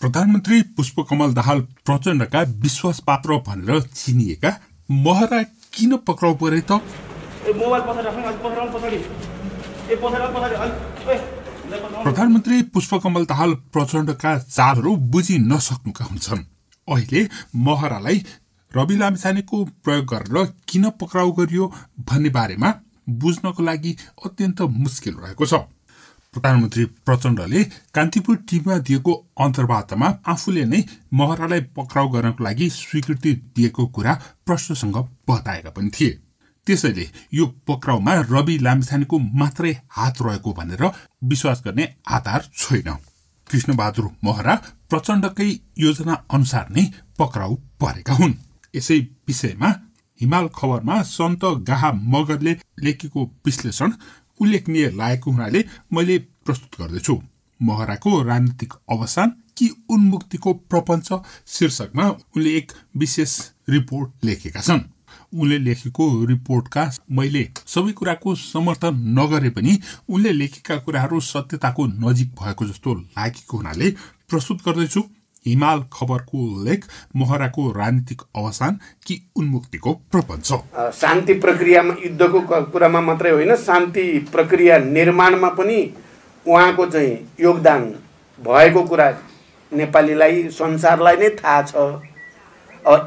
प्रधानमन्त्री पुष्पकमल दाहाल प्रचण्डका विश्वास पात्र भनेर चिनिएका महरा किन पक्राउ परे त प्रधानमन्त्री पुष्पकमल दाहाल प्रचण्डका चालहरू बुझि नसक्नुका हुन्छन् अहिले महरालाई रवि लामिछानेको प्रयोग गरेर किन पक्राउ गरियो भन्ने बारेमा बुझ्नको लागि अत्यन्त मुस्किल रहेको छ प्रधानमन्त्री प्रचण्डले कान्तिपुर टिममा दिएको अन्तर्वार्तामा आफूले नै महरालाई पक्राउ गर्नको लागि स्वीकृति दिएको कुरा प्रश्नसँग बताएका पनि थिए त्यसैले यो पक्राउमा रवि लामिछानेको मात्रै हात रहेको भनेर विश्वास गर्ने आधार छैन कृष्णबहादुर महरा प्रचण्डकै योजना अनुसार नै पक्राउ परेका हुन् यसै विषयमा हिमाल खबरमा सन्त गाह मगरले लेखेको विश्लेषण उल्लेखनीय लागेको हुनाले मैले प्रस्तुत गर्दैछु महराको राजनीतिक अवसान कि उन्मुक्तिको प्रपञ्च शीर्षकमा उनले एक विशेष रिपोर्ट लेखेका छन् उनले लेखेको रिपोर्टका मैले सबै कुराको समर्थन नगरे पनि उनले लेखेका कुराहरू सत्यताको नजिक भएको जस्तो लागेको हुनाले प्रस्तुत गर्दैछु हिमाल खबरको लेख मोहराको राजनीतिक अवसान कि उन्मुक्तिको प्रपञ्च शान्ति प्रक्रियामा युद्धको कुरामा मात्रै होइन शान्ति प्रक्रिया निर्माणमा पनि उहाँको चाहिँ योगदान भएको कुरा नेपालीलाई संसारलाई नै थाहा छ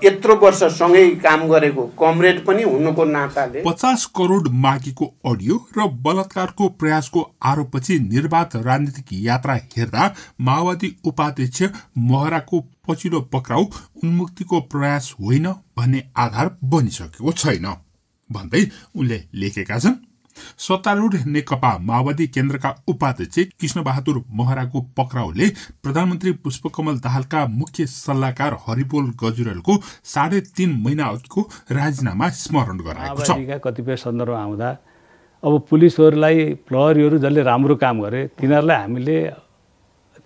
यत्रो सँगै काम गरेको कमरेड पनि हुनुको नाताले पचास करोड मागेको अडियो र बलात्कारको प्रयासको आरोपपछि निर्वाध राजनीतिक यात्रा हेर्दा माओवादी उपाध्यक्ष महराको पछिल्लो पक्राउ उन्मुक्तिको प्रयास होइन भन्ने आधार बनिसकेको छैन भन्दै उनले लेखेका छन् सत्तारूढ़ नेकपा माओवादी केन्द्रका उपाध्यक्ष कृष्ण बहादुर महराको पक्राउले प्रधानमन्त्री पुष्पकमल दाहालका मुख्य सल्लाहकार हरिबोल गजुरेलको साढे तीन महिना अघिको राजीनामा स्मरण गराएको छ कतिपय सन्दर्भ आउँदा अब पुलिसहरूलाई प्रहरीहरू जसले राम्रो काम गरे तिनीहरूलाई हामीले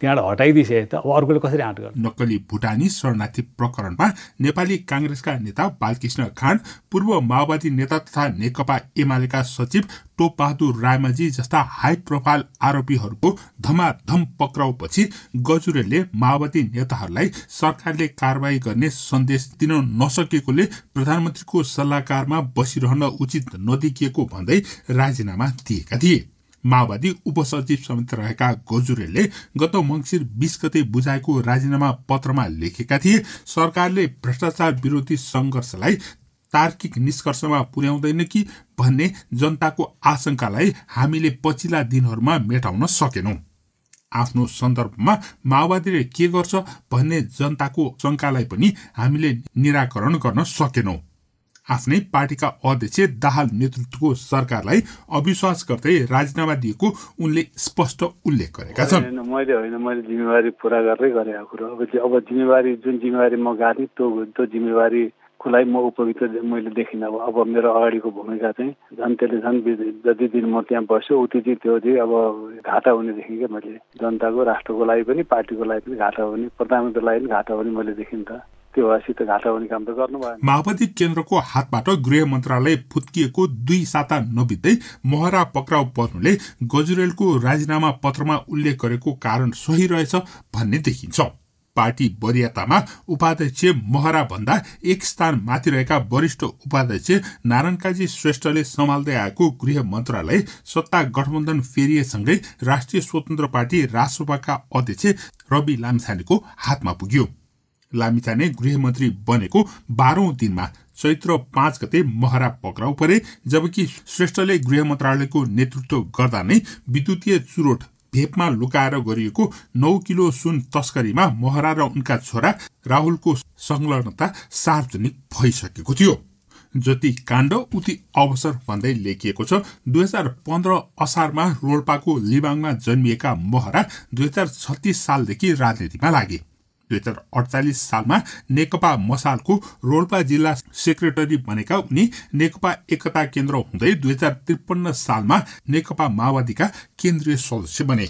त्यहाँबाट हटाइदिइसके त अब अर्कोले कसरी आँट गर्छ नक्कली भुटानी शरणार्थी प्रकरणमा नेपाली काङ्ग्रेसका नेता बालकृष्ण खाँड पूर्व माओवादी नेता तथा नेकपा एमालेका सचिव टोपबहादुर रायमाझी जस्ता हाई प्रोफाइल आरोपीहरूको धमाधम पक्राउपछि गजुरेलले माओवादी नेताहरूलाई सरकारले कारवाही गर्ने सन्देश दिन नसकेकोले प्रधानमन्त्रीको सल्लाहकारमा बसिरहन उचित नदेखिएको भन्दै राजीनामा दिएका थिए माओवादी उपसचिव समेत रहेका गजुरेलले गत मङ्सिर बीस गते बुझाएको राजीनामा पत्रमा लेखेका थिए सरकारले भ्रष्टाचार विरोधी सङ्घर्षलाई तार्किक निष्कर्षमा पुर्याउँदैन कि भन्ने जनताको आशंकालाई हामीले पछिल्ला दिनहरूमा मेटाउन सकेनौं आफ्नो सन्दर्भमा माओवादीले के गर्छ भन्ने जनताको शङ्कालाई पनि हामीले निराकरण गर्न सकेनौं आफ्नै पार्टीका अध्यक्ष दाहाल नेतृत्वको सरकारलाई अविश्वास गर्दै राजीनामा दिएको उनले स्पष्ट उल्लेख गरेका छन् मैले होइन मैले जिम्मेवारी पुरा गर्दै गरेको कुरो अब अब जिम्मेवारी जुन जिम्मेवारी म गाडेँ त्यो त्यो जिम्मेवारी लागि म उपयुक्त मैले देखिनँ अब अब मेरो अगाडिको भूमिका चाहिँ झन् त्यसले झन् जति दिन म त्यहाँ बस्यो उति चाहिँ त्यो चाहिँ अब घाटा हुने देखेँ क्या मैले जनताको राष्ट्रको लागि पनि पार्टीको लागि पनि घाटा हुने प्रधानमन्त्रीको लागि पनि घाटा हुने मैले देखेँ त त्यो भएपछि त घाटा हुने काम त गर्नु भएन माओवादी केन्द्रको हातबाट गृह मन्त्रालय फुत्किएको दुई साता नबित्दै महरा पक्राउ पर्नुले गजुरेलको राजीनामा पत्रमा उल्लेख गरेको कारण सही रहेछ भन्ने देखिन्छ पार्टी वरियतामा उपाध्यक्ष महरा भन्दा एक स्थान माथि रहेका वरिष्ठ उपाध्यक्ष नारायणकाजी श्रेष्ठले सम्हाल्दै आएको गृह मन्त्रालय सत्ता गठबन्धन फेरिएसँगै राष्ट्रिय स्वतन्त्र पार्टी राजसभाका अध्यक्ष रवि लामछानेको हातमा पुग्यो नै गृहमन्त्री बनेको बाह्रौं दिनमा चैत्र पाँच गते महरा पक्राउ परे जबकि श्रेष्ठले गृह मन्त्रालयको नेतृत्व गर्दा नै विद्युतीय चुरोट भेपमा लुकाएर गरिएको नौ किलो सुन तस्करीमा महरा र उनका छोरा राहुलको संलग्नता सार्वजनिक भइसकेको थियो जति काण्ड उति अवसर भन्दै लेखिएको छ दुई हजार पन्ध्र असारमा रोल्पाको लिबाङमा जन्मिएका महरा दुई हजार छत्तिस सालदेखि राजनीतिमा लागे दुई हजार अडचालिस सालमा नेकपा मसालको रोल्पा जिल्ला सेक्रेटरी बनेका उनी नेकपा एकता केन्द्र हुँदै दुई हजार त्रिपन्न सालमा नेकपा माओवादीका केन्द्रीय सदस्य बने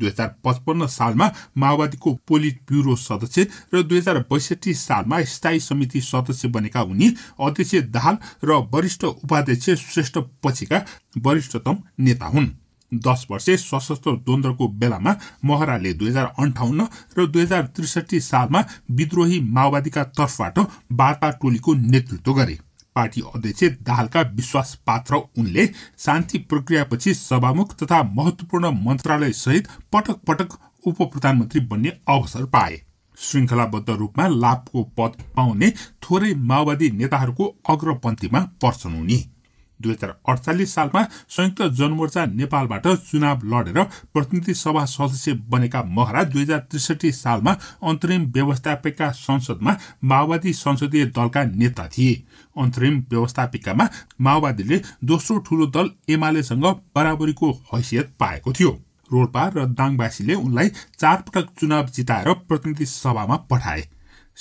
दुई हजार पचपन्न सालमा माओवादीको पोलिट ब्युरो सदस्य र दुई हजार बैसठी सालमा स्थायी समिति सदस्य बनेका उनी अध्यक्ष दाहाल र वरिष्ठ उपाध्यक्ष श्रेष्ठ पछिका वरिष्ठतम नेता हुन् दस वर्षे सशस्त्र द्वन्द्वको बेलामा महराले दुई हजार अन्ठाउन्न र दुई हजार त्रिसठी सालमा विद्रोही माओवादीका तर्फबाट वार्ता टोलीको नेतृत्व गरे पार्टी अध्यक्ष दाहालका विश्वास पात्र उनले शान्ति प्रक्रियापछि सभामुख तथा महत्वपूर्ण मन्त्रालय सहित पटक पटक उप प्रधानमन्त्री बन्ने अवसर पाए श्रृङ्खलाबद्ध रूपमा लाभको पद पाउने थोरै माओवादी नेताहरूको अग्रपन्थीमा पर्छन् उनी दुई हजार अडचालिस सालमा संयुक्त जनमोर्चा नेपालबाट चुनाव लडेर प्रतिनिधि सभा सदस्य बनेका महरा दुई हजार त्रिसठी सालमा अन्तरिम व्यवस्थापिका संसदमा माओवादी संसदीय दलका नेता थिए अन्तरिम व्यवस्थापिकामा माओवादीले दोस्रो ठूलो दल एमालेसँग बराबरीको हैसियत पाएको थियो रोल्पा र दाङवासीले उनलाई चारपटक चुनाव जिताएर प्रतिनिधि सभामा पठाए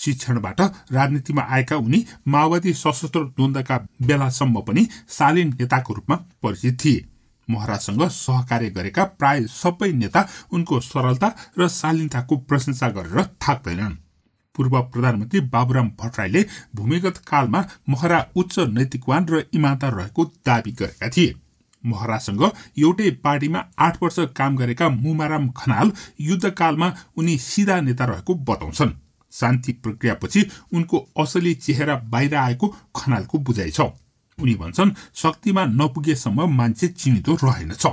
शिक्षणबाट राजनीतिमा आएका उनी माओवादी सशस्त्र द्वन्दका बेलासम्म पनि शालीन नेताको रूपमा परिचित थिए महरासँग सहकार्य गरेका प्राय सबै नेता उनको सरलता र शालीनताको प्रशंसा गरेर थाक्दैनन् पूर्व प्रधानमन्त्री बाबुराम भट्टराईले भूमिगत कालमा महरा उच्च नैतिकवान र इमान्दार रहेको दावी गरेका थिए महरासँग एउटै पार्टीमा आठ वर्ष काम गरेका मुमाराम खनाल युद्धकालमा उनी सिधा नेता रहेको बताउँछन् शान्ति प्रक्रियापछि उनको असली चेहरा बाहिर आएको खनालको बुझाइ छ उनी भन्छन् शक्तिमा नपुगेसम्म मान्छे चिनिदो रहेनछ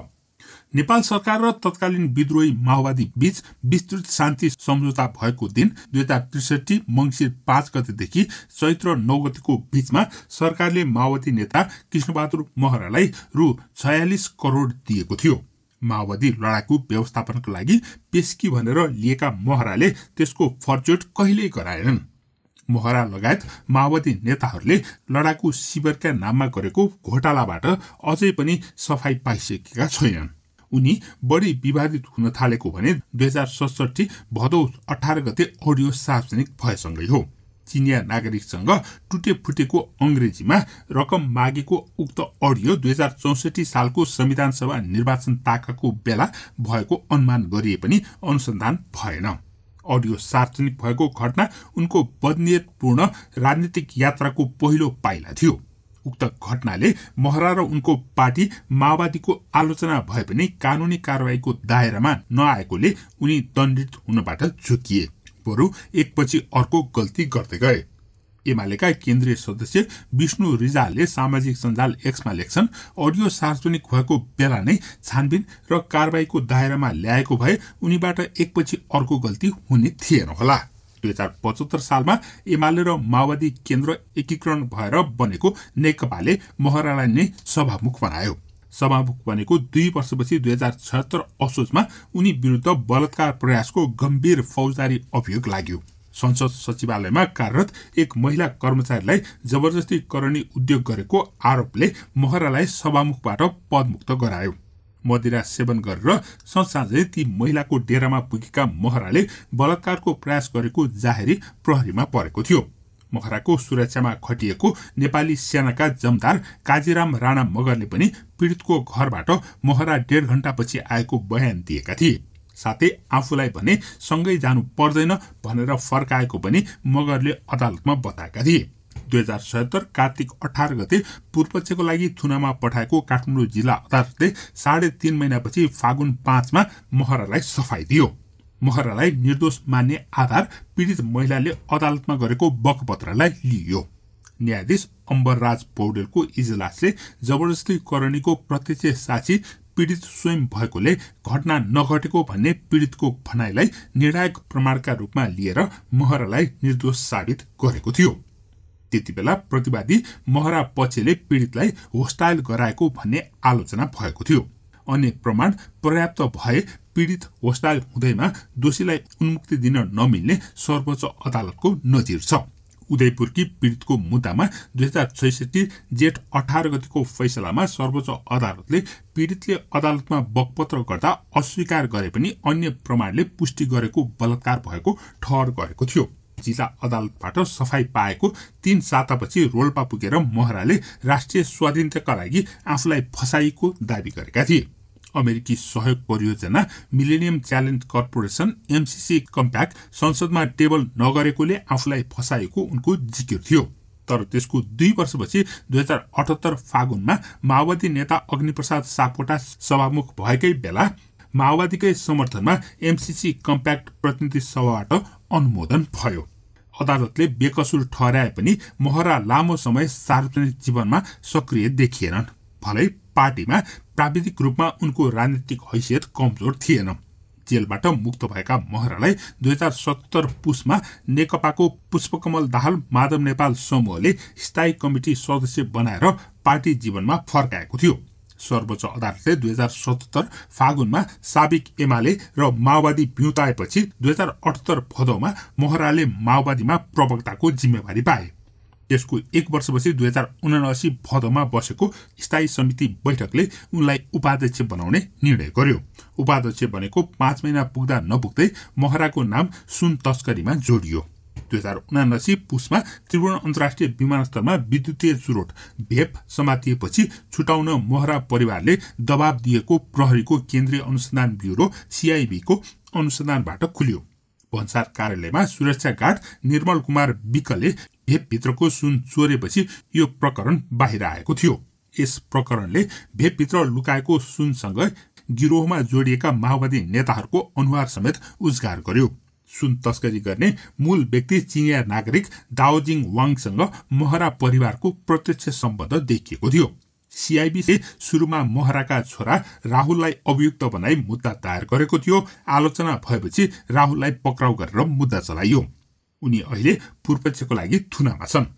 नेपाल सरकार र तत्कालीन विद्रोही माओवादी बीच विस्तृत शान्ति सम्झौता भएको दिन दुई हजार त्रिसठी मङ्सिर पाँच गतेदेखि चैत्र नौ गतिको बीचमा सरकारले माओवादी नेता कृष्णबहादुर महरालाई रु छयालिस करोड दिएको थियो माओवादी लडाकु व्यवस्थापनको लागि पेस्की भनेर लिएका महराले त्यसको फर्चोट कहिल्यै गराएनन् महरा लगायत माओवादी नेताहरूले लडाकु शिविरका नाममा गरेको घोटालाबाट अझै पनि सफाई पाइसकेका छैनन् उनी बढी विवादित हुन थालेको भने दुई हजार सडसठी भदौ अठार गते अडियो सार्वजनिक भएसँगै हो चिनिया नागरिकसँग टुटे फुटेको अङ्ग्रेजीमा रकम मागेको उक्त अडियो दुई हजार चौसठी सालको संविधान सभा निर्वाचन ताकाको बेला भएको अनुमान गरिए पनि अनुसन्धान भएन अडियो सार्वजनिक भएको घटना उनको बदनियतपूर्ण राजनीतिक यात्राको पहिलो पाइला थियो उक्त घटनाले महरा र उनको पार्टी माओवादीको आलोचना भए पनि कानूनी कारवाहीको दायरामा नआएकोले उनी दण्डित हुनबाट झुकिए बरु एकपछि अर्को गल्ती गर्दै गए एमालेका केन्द्रीय सदस्य विष्णु रिजालले सामाजिक सञ्जाल एक्समा लेख्छन् अडियो सार्वजनिक भएको बेला नै छानबिन र कारवाहीको दायरामा ल्याएको भए उनीबाट एकपछि अर्को गल्ती हुने थिएन होला दुई हजार पचहत्तर सालमा एमाले र माओवादी केन्द्र एकीकरण भएर बनेको नेकपाले महरालाई नै सभामुख बनायो सभामुख बनेको दुई वर्षपछि दुई हजार छत्तर असोजमा उनी विरुद्ध बलात्कार प्रयासको गम्भीर फौजदारी अभियोग लाग्यो संसद सचिवालयमा कार्यरत एक महिला कर्मचारीलाई जबरजस्ती करणी उद्योग गरेको आरोपले महरालाई सभामुखबाट पदमुक्त गरायो मदिरा सेवन गरेर संसाझै ती महिलाको डेरामा पुगेका महराले बलात्कारको प्रयास गरेको जाहेरी प्रहरीमा परेको थियो मखराको सुरक्षामा खटिएको नेपाली सेनाका जमदार काजीराम राणा मगरले पनि पीड़ितको घरबाट मोहरा डेढ घण्टापछि आएको बयान दिएका थिए साथै आफूलाई भने सँगै जानु पर्दैन भनेर फर्काएको पनि मगरले अदालतमा बताएका थिए दुई हजार सहत्तर कार्तिक अठार गते पूर्वपक्षको लागि थुनामा पठाएको काठमाडौँ जिल्ला अदालतले साढे तीन महिनापछि फागुन पाँचमा महरालाई सफाई दियो महरालाई निर्दोष मान्ने आधार पीडित महिलाले अदालतमा गरेको बकपत्रलाई लिइयो न्यायाधीश अम्बरराज पौडेलको इजलासले जबरजस्ती करणीको प्रत्यक्ष साक्षी पीडित स्वयं भएकोले घटना नघटेको भन्ने पीडितको भनाइलाई निर्णायक प्रमाणका रूपमा लिएर महरालाई निर्दोष साबित गरेको थियो त्यति बेला प्रतिवादी महरा पछिले पीडितलाई होस्टाइल गराएको भन्ने आलोचना भएको थियो अन्य प्रमाण पर्याप्त भए पीड़ित होस्टाइल हुँदैमा दोषीलाई उन्मुक्ति दिन नमिल्ने सर्वोच्च अदालतको नजिर छ उदयपुरकी पीड़ितको मुद्दामा दुई हजार छैसठी जेठ अठार गतिको फैसलामा सर्वोच्च अदालतले पीड़ितले अदालतमा बकपत्र गर्दा अस्वीकार गरे पनि अन्य प्रमाणले पुष्टि गरेको बलात्कार भएको ठहर गरेको थियो जिल्ला अदालतबाट सफाई पाएको तीन सातापछि रोल्पा पुगेर महराले राष्ट्रिय स्वाधीनताका लागि आफूलाई फसाइएको दावी गरेका थिए अमेरिकी सहयोग परियोजना millennium challenge corporation MCC compact संसदमा टेबल नगरेकोले आफूलाई फसाएको उनको जिकिर थियो तर त्यसको दुई वर्षपछि दुई हजार अठहत्तर फागुनमा माओवादी नेता अग्निप्रसाद सापकोटा सभामुख भएकै बेला माओवादीकै समर्थनमा एमसिसी कम्प्याक्ट प्रतिनिधि सभाबाट अनुमोदन भयो अदालतले बेकसुर ठहराए पनि महरा लामो समय सार्वजनिक जीवनमा सक्रिय देखिएनन् भलै पार्टीमा प्राविधिक रूपमा उनको राजनीतिक हैसियत कमजोर थिएन जेलबाट मुक्त भएका महरालाई दुई हजार सत्तर पुसमा नेकपाको पुष्पकमल दाहाल माधव नेपाल समूहले स्थायी कमिटी सदस्य बनाएर पार्टी जीवनमा फर्काएको थियो सर्वोच्च अदालतले दुई हजार सतहत्तर फागुनमा साबिक एमाले र माओवादी बिउताएपछि दुई हजार अठहत्तर भदौमा महराले माओवादीमा प्रवक्ताको जिम्मेवारी पाए यसको एक वर्षपछि दुई हजार उनासी भदौमा बसेको स्थायी समिति बैठकले उनलाई उपाध्यक्ष बनाउने निर्णय गर्यो उपाध्यक्ष भनेको पाँच महिना पुग्दा नपुग्दै महराको नाम सुन तस्करीमा जोडियो दुई हजार उनासी पुसमा त्रिभुवन अन्तर्राष्ट्रिय विमानस्थलमा विद्युतीय चुरोट भेप समातिएपछि छुटाउन मोहरा परिवारले दबाब दिएको प्रहरीको केन्द्रीय अनुसन्धान ब्युरो सिआइबीको अनुसन्धानबाट खुल्यो भन्सार कार्यालयमा सुरक्षा गार्ड निर्मल कुमार विकले भेपभित्रको सुन चोरेपछि यो प्रकरण बाहिर आएको थियो यस प्रकरणले भेपभित्र लुकाएको सुनसँग गिरोहमा जोडिएका माओवादी नेताहरूको अनुहार समेत उजगार गर्यो सुन तस्करी गर्ने मूल व्यक्ति चिनिया नागरिक दाओजिङ वाङसँग महरा परिवारको प्रत्यक्ष सम्बन्ध देखिएको थियो सिआइबीले सुरुमा महराका छोरा राहुललाई अभियुक्त बनाई मुद्दा दायर गरेको थियो आलोचना भएपछि राहुललाई पक्राउ गरेर मुद्दा चलाइयो उनी अहिले पूर्वक्षको लागि थुनामा छन्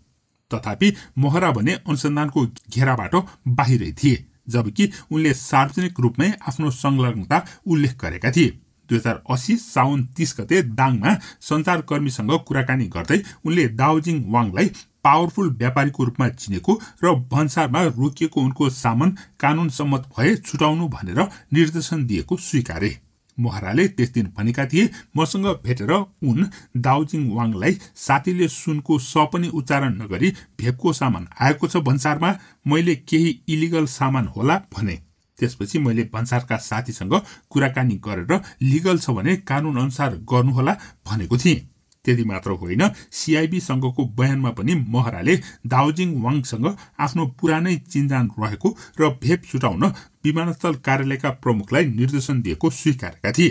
तथापि महरा भने अनुसन्धानको घेराबाट बाहिरै थिए जबकि उनले सार्वजनिक रूपमै आफ्नो संलग्नता उल्लेख गरेका थिए दुई हजार असी साउन तीस गते दाङमा सञ्चारकर्मीसँग कुराकानी गर्दै उनले दाउजिङ वाङलाई पावरफुल व्यापारीको रूपमा चिनेको र भन्सारमा रोकिएको उनको सामान कानून सम्मत भए छुटाउनु भनेर निर्देशन दिएको स्वीकारे मोहराले त्यस दिन भनेका थिए मसँग भेटेर उन दाउजिङ वाङलाई साथीले सुनको स पनि उच्चारण नगरी भेपको सामान आएको छ भन्सारमा मैले केही इलिगल सामान होला भने त्यसपछि मैले भन्सारका साथीसँग कुराकानी गरेर लिगल छ भने कानुन अनुसार गर्नुहोला भनेको थिएँ त्यति मात्र होइन सिआइबी संघको बयानमा पनि महराले दाउजिङ वाङसँग आफ्नो पुरानै चिन्जान रहेको र भेप छुटाउन विमानस्थल कार्यालयका प्रमुखलाई निर्देशन दिएको स्वीकारेका थिए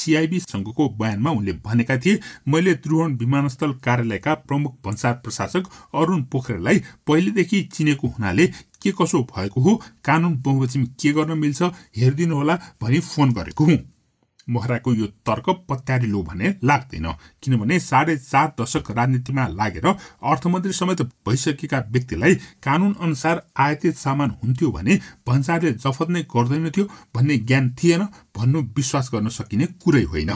सिआइबीसँगको बयानमा उनले भनेका थिए मैले त्रिभुवन विमानस्थल कार्यालयका प्रमुख भन्सार प्रशासक अरूण पोखरेललाई पहिलेदेखि चिनेको हुनाले के कसो भएको हो कानुन बमोजिम के गर्न मिल्छ हेरिदिनुहोला भनी फोन गरेको हुँ मोहराको यो तर्क पत्यारिलो भने लाग्दैन किनभने साढे चार दशक राजनीतिमा लागेर अर्थमन्त्री समेत भइसकेका व्यक्तिलाई कानुन अनुसार आयातित सामान हुन्थ्यो भने भन्सारले जफत नै गर्दैनथ्यो भन्ने ज्ञान थिएन भन्नु विश्वास गर्न सकिने कुरै होइन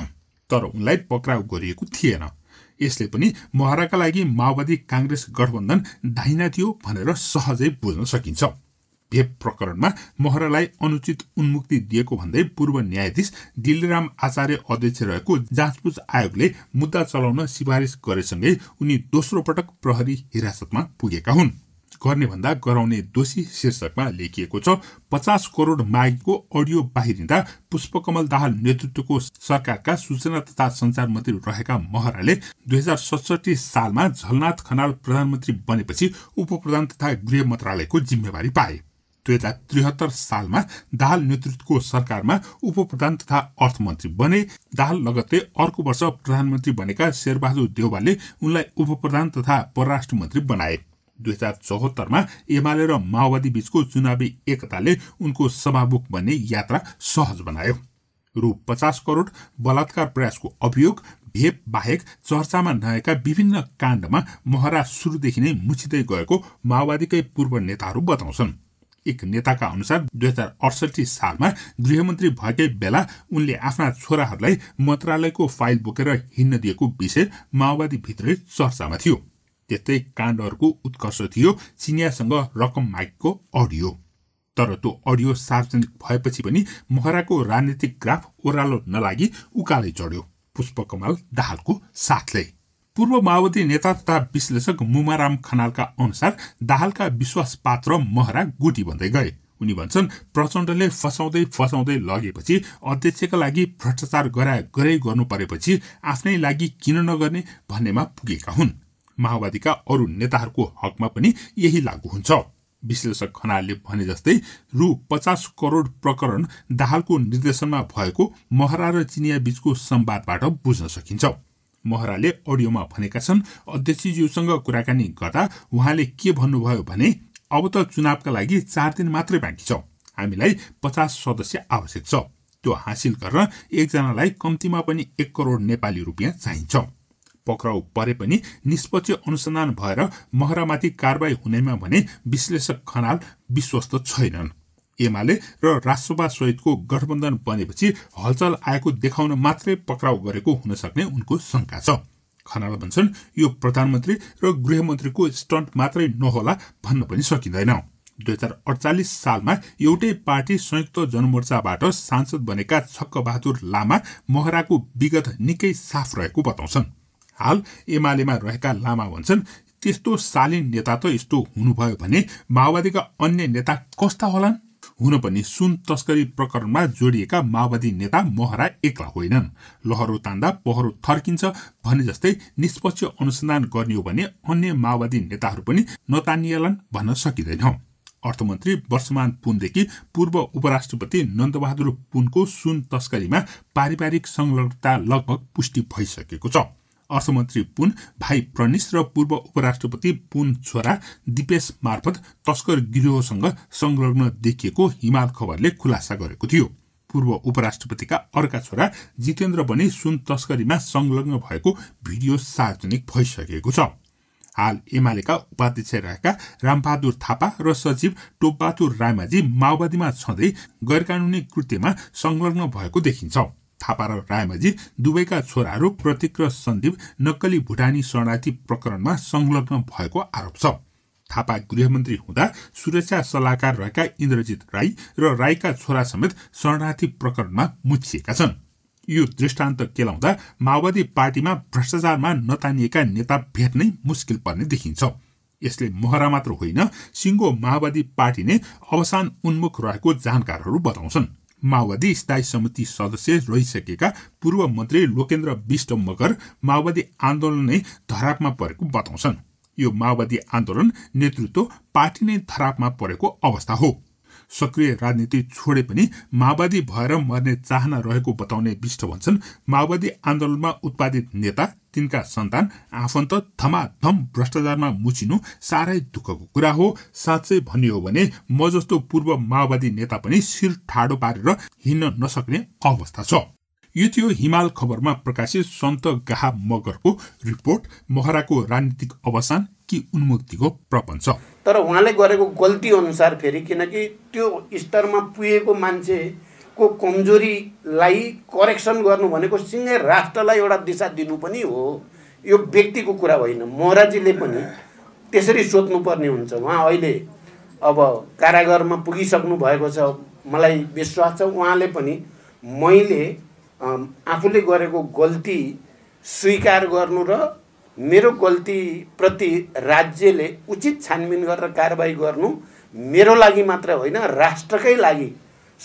तर उनलाई पक्राउ गरिएको थिएन यसले पनि मोहराका लागि माओवादी काङ्ग्रेस गठबन्धन धाइना थियो भनेर सहजै बुझ्न सकिन्छ भेप प्रकरणमा महरालाई अनुचित उन्मुक्ति दिएको भन्दै पूर्व न्यायाधीश दिलराम आचार्य अध्यक्ष रहेको जाँचबुझ आयोगले मुद्दा चलाउन सिफारिस गरेसँगै उनी दोस्रो पटक प्रहरी हिरासतमा पुगेका हुन् भन्दा गराउने दोषी शीर्षकमा लेखिएको छ पचास करोड मागको अडियो बाहिरिँदा पुष्पकमल दाहाल नेतृत्वको सरकारका सूचना तथा संचार मन्त्री रहेका महराले दुई हजार सडसठी सालमा झलनाथ खनाल प्रधानमन्त्री बनेपछि उपप्रधान तथा गृह मन्त्रालयको जिम्मेवारी पाए दुई हजार त्रिहत्तर सालमा दाहाल नेतृत्वको सरकारमा उपप्रधान तथा अर्थमन्त्री बने दाहाल लगत्तै अर्को वर्ष प्रधानमन्त्री बनेका शेरबहादुर देवालले उनलाई उपप्रधान तथा परराष्ट्र मन्त्री बनाए दुई हजार चौहत्तरमा एमाले र माओवादी बीचको चुनावी एकताले उनको सभामुख बन्ने यात्रा सहज बनायो रु पचास करोड बलात्कार प्रयासको अभियोग भेप बाहेक चर्चामा नआएका विभिन्न काण्डमा महरा सुरुदेखि नै मुछिँदै गएको माओवादीकै पूर्व नेताहरू बताउँछन् एक नेताका अनुसार दुई हजार अडसठी सालमा गृहमन्त्री भएकै बेला उनले आफ्ना छोराहरूलाई मन्त्रालयको फाइल बोकेर हिँड्न दिएको विषय माओवादीभित्रै चर्चामा थियो त्यस्तै काण्डहरूको उत्कर्ष थियो सिनियासँग रकम मागेको अडियो तर त्यो अडियो सार्वजनिक भएपछि पनि महराको राजनीतिक ग्राफ ओह्रालो नलागी उकालै चढ्यो पुष्पकमल दाहालको साथले पूर्व माओवादी नेता तथा विश्लेषक मुमाराम खनालका अनुसार दाहालका विश्वास पात्र महरा गुटी भन्दै गए उनी भन्छन् प्रचण्डले फसाउँदै फसाउँदै लगेपछि अध्यक्षका लागि भ्रष्टाचार गरा गरै गर्नु परेपछि आफ्नै लागि किन नगर्ने भन्नेमा पुगेका हुन् माओवादीका अरू नेताहरूको हकमा पनि यही लागू हुन्छ विश्लेषक खनालले भने जस्तै रु पचास करोड प्रकरण दाहालको निर्देशनमा भएको महरा र चिनिया बीचको संवादबाट बुझ्न सकिन्छ महराले अडियोमा भनेका छन् अध्यक्षज्यूसँग कुराकानी गर्दा उहाँले के भन्नुभयो भने अब त चुनावका लागि चार दिन मात्रै बाँकी छ हामीलाई पचास सदस्य आवश्यक छ त्यो हासिल गर्न एकजनालाई कम्तीमा पनि एक करोड नेपाली रुपियाँ चाहिन्छ पक्राउ परे पनि निष्पक्ष अनुसन्धान भएर महरामाथि कारवाही हुनेमा भने विश्लेषक खनाल विश्वस्त छैनन् एमाले र राष्ट्रवाद सहितको गठबन्धन बनेपछि हलचल आएको देखाउन मात्रै पक्राउ गरेको हुन सक्ने उनको शंका छ खनाल भन्छन् यो प्रधानमन्त्री र गृहमन्त्रीको स्टन्ट मात्रै नहोला भन्न पनि सकिँदैन दुई हजार अडचालिस सालमा एउटै पार्टी संयुक्त जनमोर्चाबाट सांसद बनेका छक्कबहादुर लामा महराको विगत निकै साफ रहेको बताउँछन् हाल एमालेमा रहेका लामा भन्छन् त्यस्तो शालीन नेता त यस्तो हुनुभयो भने माओवादीका अन्य नेता कस्ता होलान् हुन पनि सुन तस्करी प्रकरणमा जोडिएका माओवादी नेता महरा एक्ला होइनन् लहरो तान्दा पहरो थर्किन्छ भने जस्तै निष्पक्ष अनुसन्धान गर्ने हो भने अन्य माओवादी नेताहरू पनि नतानिएलान् भन्न सकिँदैन अर्थमन्त्री वर्षमान पुनदेखि पूर्व उपराष्ट्रपति नन्दबहादुर पुनको सुन तस्करीमा पारिवारिक संलग्नता लगभग पुष्टि भइसकेको छ अर्थमन्त्री पुन भाइ प्रनिस र पूर्व उपराष्ट्रपति पुन छोरा दिपेश मार्फत तस्कर गिरोहसँग संलग्न देखिएको हिमाल खबरले खुलासा गरेको थियो पूर्व उपराष्ट्रपतिका अर्का छोरा जितेन्द्र पनि सुन तस्करीमा संलग्न भएको भिडियो सार्वजनिक भइसकेको छ हाल एमालेका उपाध्यक्ष रहेका रामबहादुर थापा र सचिव टोपबहादुर रायमाझी माओवादीमा छँदै गैर कानुनी कृत्यमा संलग्न भएको देखिन्छ थापा र रायमाझी दुवैका छोराहरू प्रतीक र सन्दीप नक्कली भुटानी शरणार्थी प्रकरणमा संलग्न भएको आरोप छ थापा गृहमन्त्री हुँदा सुरक्षा सल्लाहकार रहेका इन्द्रजित राई र राईका छोरा समेत शरणार्थी प्रकरणमा मुछिएका छन् यो दृष्टान्त केलाउँदा माओवादी पार्टीमा भ्रष्टाचारमा नतानिएका नेता भेट्नै मुस्किल पर्ने देखिन्छ यसले मोहरा मात्र होइन सिङ्गो माओवादी पार्टी नै अवसान उन्मुख रहेको जानकारहरू बताउँछन् माओवादी स्थायी समिति सदस्य रहिसकेका पूर्व मन्त्री लोकेन्द्र विष्ट मगर माओवादी आन्दोलन नै धरापमा परेको बताउँछन् यो माओवादी आन्दोलन नेतृत्व पार्टी नै धरापमा परेको अवस्था हो सक्रिय राजनीति छोडे पनि माओवादी भएर मर्ने चाहना रहेको बताउने विष्ट भन्छन् माओवादी आन्दोलनमा उत्पादित नेता तिनका सन्तान आफन्त थमाथम भ्रष्टाचारमा मुछिनु साह्रै दुःखको कुरा हो साँच्चै भन्ने हो भने म जस्तो पूर्व माओवादी नेता पनि शिर ठाडो पारेर हिँड्न नसक्ने अवस्था छ यो थियो हिमाल खबरमा प्रकाशित सन्त गाह मगरको रिपोर्ट महराको राजनीतिक अवसान कि उन्मुक्तिको प्रपञ्च तर उहाँले गरेको गल्ती अनुसार फेरि किनकि त्यो स्तरमा पुगेको मान्छे को कमजोरीलाई करेक्सन गर्नु भनेको सिँगै राष्ट्रलाई एउटा दिशा दिनु पनि हो यो व्यक्तिको कुरा होइन महराजीले पनि त्यसरी सोध्नुपर्ने हुन्छ उहाँ अहिले अब कारागारमा पुगिसक्नु भएको छ मलाई विश्वास छ उहाँले पनि मैले आफूले गरेको गल्ती स्वीकार गर्नु र मेरो गल्तीप्रति राज्यले उचित छानबिन गरेर कारवाही गर्नु मेरो लागि मात्र होइन राष्ट्रकै लागि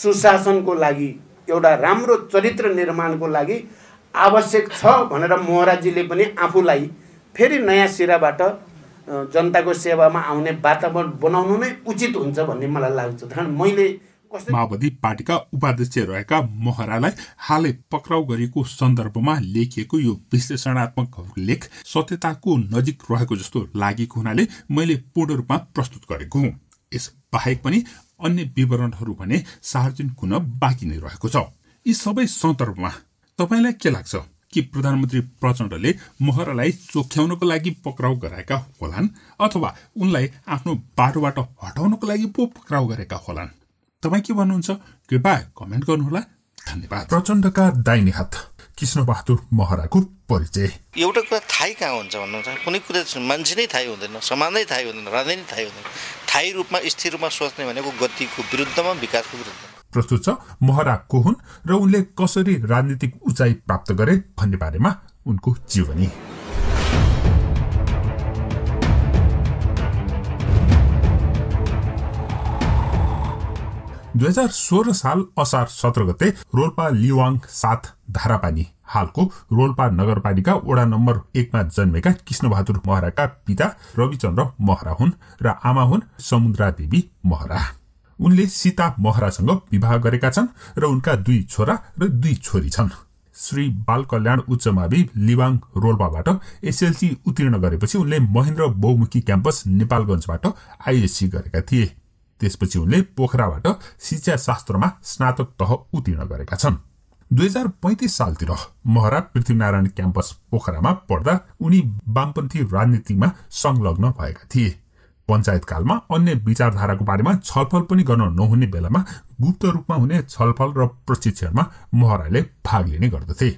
सुशासनको लागि एउटा राम्रो चरित्र निर्माणको लागि आवश्यक छ भनेर मोहराजीले पनि आफूलाई फेरि नयाँ सिराबाट जनताको सेवामा आउने वातावरण बनाउनु नै उचित हुन्छ भन्ने मलाई लाग्छ कारण मैले माओवादी पार्टीका उपाध्यक्ष रहेका महरालाई हालै पक्राउ गरेको सन्दर्भमा लेखिएको यो विश्लेषणात्मक लेख सत्यताको नजिक रहेको जस्तो लागेको हुनाले मैले पूर्ण रूपमा प्रस्तुत गरेको हुँ यस बाहेक पनि अन्य विवरणहरू भने सार्वजनिक हुन बाँकी नै रहेको छ यी सबै सन्दर्भमा तपाईँलाई के लाग्छ कि प्रधानमन्त्री प्रचण्डले महरालाई चोख्याउनको लागि पक्राउ गराएका होलान् अथवा उनलाई आफ्नो बाटोबाट हटाउनको लागि पो पक्राउ गरेका होलान् तपाईँ के भन्नुहुन्छ कृपया कमेन्ट गर्नुहोला धन्यवाद प्रचण्डका दाहिने हात कृष्णबहादुर महराको परिचय एउटा कुरा थाहै कहाँ हुन्छ भन्नु कुनै कुरा मान्छे नै थाहै हुँदैन समाजै थाहै हुँदैन राज्य नै थाहै हुँदैन थाहै रूपमा स्थिर रूपमा सोच्ने भनेको गतिको विरुद्धमा विकासको विरुद्धमा प्रस्तुत छ महरा को हुन् र उनले कसरी राजनीतिक उचाइ प्राप्त गरे भन्ने बारेमा उनको जीवनी दुई हजार सोह्र साल असार सत्र गते रोल्पा लिवाङ साथ धारापानी हालको रोल्पा नगरपालिका वडा नम्बर एकमा जन्मेका कृष्णबहादुर महराका पिता रविचन्द्र महरा हुन् र आमा हुन् समुद्रा देवी महरा उनले सीता महरासँग विवाह गरेका छन् र उनका दुई छोरा र दुई छोरी छन् श्री बाल कल्याण उच्च मावि लिवाङ रोल्पाबाट एसएलसी उत्तीर्ण गरेपछि उनले महेन्द्र बहुमुखी क्याम्पस नेपालगञ्जबाट आइएससी गरेका थिए त्यसपछि उनले पोखराबाट शिक्षा शास्त्रमा स्नातक तह उत्तीर्ण गरेका छन् दुई हजार पैँतिस सालतिर महरा पृथ्वीनारायण क्याम्पस पोखरामा पढ्दा उनी वामपन्थी राजनीतिमा संलग्न भएका थिए पञ्चायतकालमा अन्य विचारधाराको बारेमा छलफल पनि गर्न नहुने बेलामा गुप्त रूपमा हुने छलफल र प्रशिक्षणमा महराले भाग लिने गर्दथे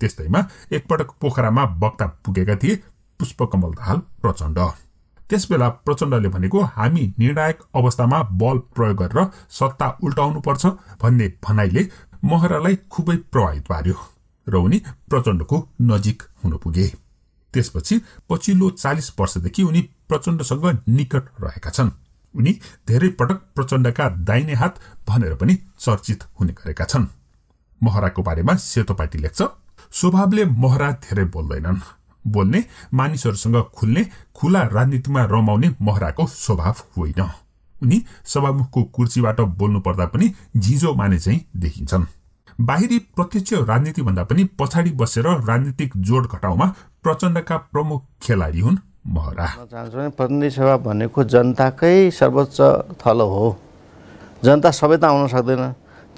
त्यस्तैमा एकपटक पोखरामा वक्ता पुगेका थिए पुष्पकमल दाहाल प्रचण्ड त्यसबेला प्रचण्डले भनेको हामी निर्णायक अवस्थामा बल प्रयोग गरेर सत्ता उल्टाउनु पर्छ भन्ने भनाइले महरालाई खुबै प्रभावित पार्यो र उनी प्रचण्डको नजिक हुन पुगे त्यसपछि पछिल्लो चालिस वर्षदेखि उनी प्रचण्डसँग निकट रहेका छन् उनी धेरै पटक प्रचण्डका दाहिने हात भनेर पनि चर्चित हुने गरेका छन् महराको बारेमा सेतोपाटी लेख्छ स्वभावले महरा धेरै बोल्दैनन् बोल्ने मानिसहरूसँग खुल्ने खुला राजनीतिमा रमाउने महराको स्वभाव होइन उनी सभामुखको कुर्सीबाट बोल्नु पर्दा पनि झिझो माने चाहिँ देखिन्छन् बाहिरी प्रत्यक्ष राजनीतिभन्दा पनि पछाडि बसेर राजनीतिक जोड घटाउमा प्रचण्डका प्रमुख खेलाडी हुन् महरा प्रतिनिधि सभा भनेको जनताकै सर्वोच्च थलो हो जनता सबै त आउन सक्दैन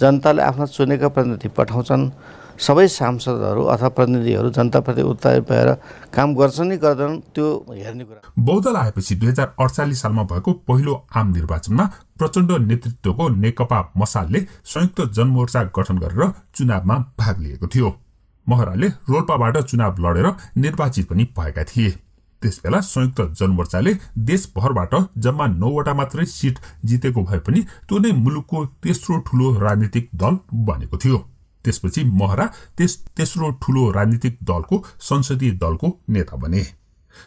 जनताले आफ्ना चुनेका प्रतिनिधि पठाउँछन् सबै सांसदहरू अथवा प्रतिनिधिहरू जनताप्रति उत्साहित भएर काम गर्छन् नि गर्दैनन् त्यो हेर्ने कुरा बहुदल आएपछि दुई हजार अडचालिस सालमा भएको पहिलो आम निर्वाचनमा प्रचण्ड नेतृत्वको नेकपा मसालले संयुक्त जनमोर्चा गठन गरेर चुनावमा भाग लिएको थियो महराले रोल्पाबाट चुनाव लडेर निर्वाचित पनि भएका थिए त्यसबेला संयुक्त जनमोर्चाले देशभरबाट जम्मा नौवटा मात्रै सिट जितेको भए पनि त्यो नै मुलुकको तेस्रो ठुलो राजनीतिक दल बनेको थियो त्यसपछि महरा त्यस तेस्रो ठूलो राजनीतिक दलको संसदीय दलको नेता बने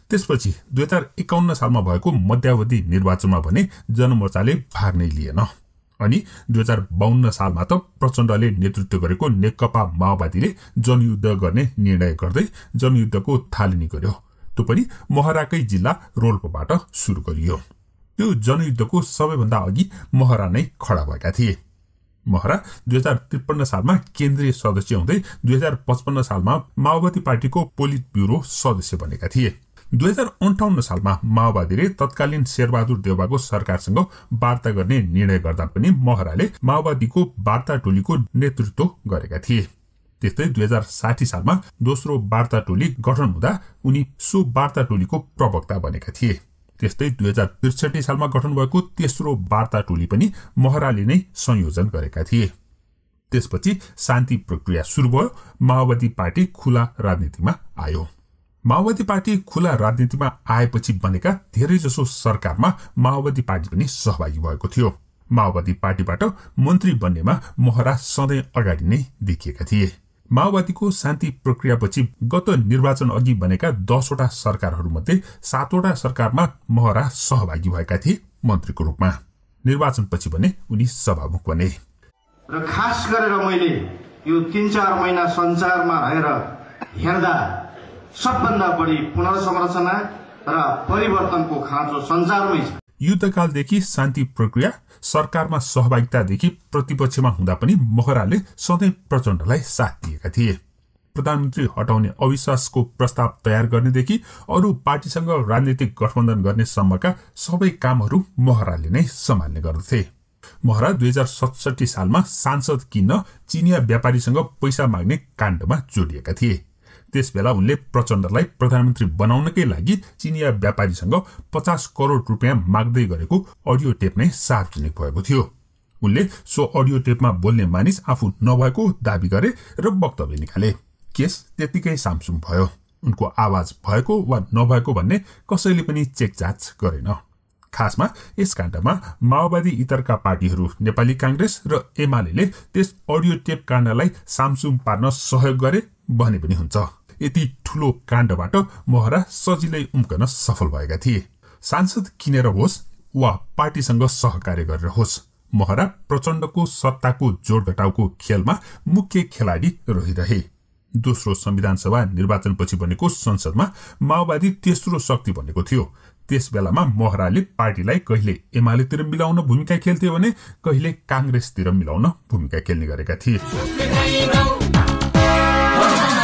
त्यसपछि दुई हजार एकाउन्न सालमा भएको मध्यावधि निर्वाचनमा भने जनमोर्चाले भाग नै लिएन अनि दुई हजार बाहन्न सालमा त प्रचण्डले नेतृत्व गरेको नेकपा माओवादीले जनयुद्ध गर्ने निर्णय गर्दै जनयुद्धको थालनी गर्यो त्यो पनि महराकै जिल्ला रोल्पाबाट सुरु गरियो त्यो जनयुद्धको सबैभन्दा अघि महरा नै खडा भएका थिए महरा दुई हजार त्रिपन्न सालमा केन्द्रीय सदस्य हुँदै दुई हजार पचपन्न सालमा माओवादी पार्टीको पोलिट ब्युरो सदस्य बनेका थिए दुई हजार अन्ठाउन्न सालमा माओवादीले तत्कालीन शेरबहादुर देउबाको सरकारसँग वार्ता गर्ने निर्णय गर्दा पनि महराले माओवादीको वार्ता टोलीको नेतृत्व गरेका थिए त्यस्तै दुई हजार साठी सालमा दोस्रो वार्ता टोली गठन हुँदा उनी सो वार्ता टोलीको प्रवक्ता बनेका थिए त्यस्तै दुई हजार त्रिसठी सालमा गठन भएको तेस्रो वार्ता टोली पनि महराले नै संयोजन गरेका थिए त्यसपछि शान्ति प्रक्रिया सुरु भयो माओवादी पार्टी खुला राजनीतिमा आयो माओवादी पार्टी खुला राजनीतिमा आएपछि बनेका धेरैजसो सरकारमा माओवादी पार्टी पनि सहभागी भएको थियो माओवादी पार्टीबाट मन्त्री बन्नेमा महरा सधैँ अगाडि नै देखिएका थिए माओवादीको शान्ति प्रक्रियापछि गत निर्वाचन अघि बनेका दसवटा सरकारहरूमध्ये सातवटा सरकारमा महरा सहभागी भएका थिए मन्त्रीको रूपमा निर्वाचनपछि भने उनी सभामुख बने र खास गरेर मैले यो तिन चार महिना संसारमा रहेर हेर्दा सबभन्दा बढी पुनर्संरचना र परिवर्तनको खाँचो संसारमै छ युद्धकालदेखि शान्ति प्रक्रिया सरकारमा सहभागितादेखि प्रतिपक्षमा हुँदा पनि महराले सधैँ प्रचण्डलाई साथ दिएका थिए प्रधानमन्त्री हटाउने अविश्वासको प्रस्ताव तयार गर्नेदेखि अरू पार्टीसँग राजनीतिक गठबन्धन गर्ने सबै कामहरू महराले नै सम्हाल्ने गर्दथे महरा दुई हजार सतसठी सालमा सांसद किन्न चिनिया व्यापारीसँग पैसा माग्ने काण्डमा जोडिएका थिए त्यस बेला उनले प्रचण्डलाई प्रधानमन्त्री बनाउनकै लागि चिनिया व्यापारीसँग पचास करोड रुपियाँ माग्दै गरेको अडियो टेप नै सार्वजनिक भएको थियो उनले सो अडियो टेपमा बोल्ने मानिस आफू नभएको दावी गरे र वक्तव्य निकाले केस त्यतिकै सामसुम भयो उनको आवाज भएको वा नभएको भन्ने कसैले पनि चेक जाँच गरेन खासमा यस काण्डमा माओवादी इतरका पार्टीहरू नेपाली काङ्ग्रेस र एमाले त्यस अडियो टेप काण्डलाई सामसुम पार्न सहयोग गरे भने पनि हुन्छ यति ठूलो काण्डबाट महरा सजिलै उम्कन सफल भएका थिए सांसद किनेर होस् वा पार्टीसँग सहकार्य गरेर होस् महरा प्रचण्डको सत्ताको जोड घटाउको खेलमा मुख्य खेलाडी रहिरहे दोस्रो संविधान सभा निर्वाचनपछि बनेको संसदमा माओवादी तेस्रो शक्ति बनेको थियो त्यस बेलामा महराले पार्टीलाई कहिले एमालेतिर मिलाउन भूमिका खेल्थ्यो भने कहिले काङ्ग्रेसतिर मिलाउन भूमिका खेल्ने गरेका थिए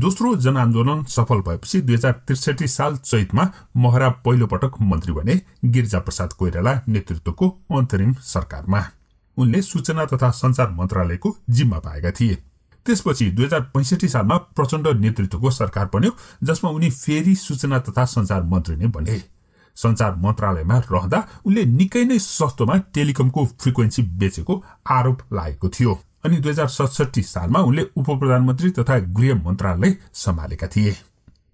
दोस्रो जनआन्दोलन सफल भएपछि दुई हजार त्रिसठी साल चैतमा महरा पहिलोपटक मन्त्री बने गिरिजा प्रसाद कोइराला नेतृत्वको अन्तरिम सरकारमा उनले सूचना तथा संचार मन्त्रालयको जिम्मा पाएका थिए त्यसपछि दुई हजार पैँसठी सालमा प्रचण्ड नेतृत्वको सरकार बन्यो जसमा उनी फेरि सूचना तथा संचार मन्त्री नै बने संचार मन्त्रालयमा रहँदा उनले निकै नै सस्तोमा टेलिकमको फ्रिक्वेन्सी बेचेको आरोप लागेको थियो अनि दुई हजार सडसठी सालमा उनले उप प्रधानमन्त्री तथा गृह मन्त्रालय सम्हालेका थिए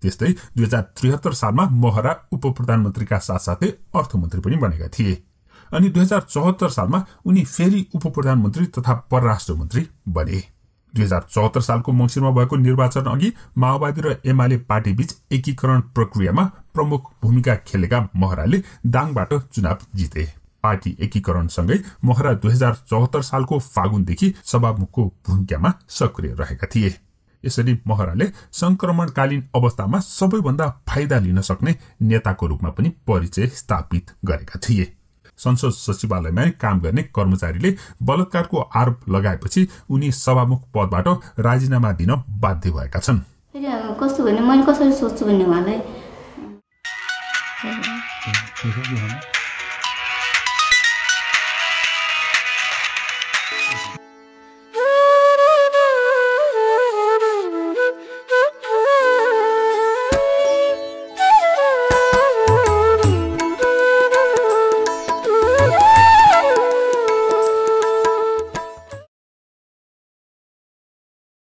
त्यस्तै दुई हजार त्रिहत्तर सालमा महरा उप प्रधानमन्त्रीका साथसाथै अर्थमन्त्री पनि बनेका थिए अनि दुई हजार चौहत्तर सालमा उनी फेरि उप प्रधानमन्त्री तथा परराष्ट्र मन्त्री बने दुई हजार चौहत्तर सालको मङ्सिरमा भएको निर्वाचन अघि माओवादी र एमाले बीच एकीकरण प्रक्रियामा प्रमुख भूमिका खेलेका महराले दाङबाट चुनाव जिते पार्टी एकीकरणसँगै मोहरा दुई हजार चौहत्तर सालको फागुनदेखि सभामुखको भूमिकामा सक्रिय रहेका थिए यसरी महराले संक्रमणकालीन अवस्थामा सबैभन्दा फाइदा लिन सक्ने नेताको रूपमा पनि परिचय स्थापित गरेका थिए संसद सचिवालयमा काम गर्ने कर्मचारीले बलात्कारको आरोप लगाएपछि उनी सभामुख पदबाट राजीनामा दिन बाध्य भएका छन् कस्तो भने मैले कसरी सोध्छु भन्ने उहाँलाई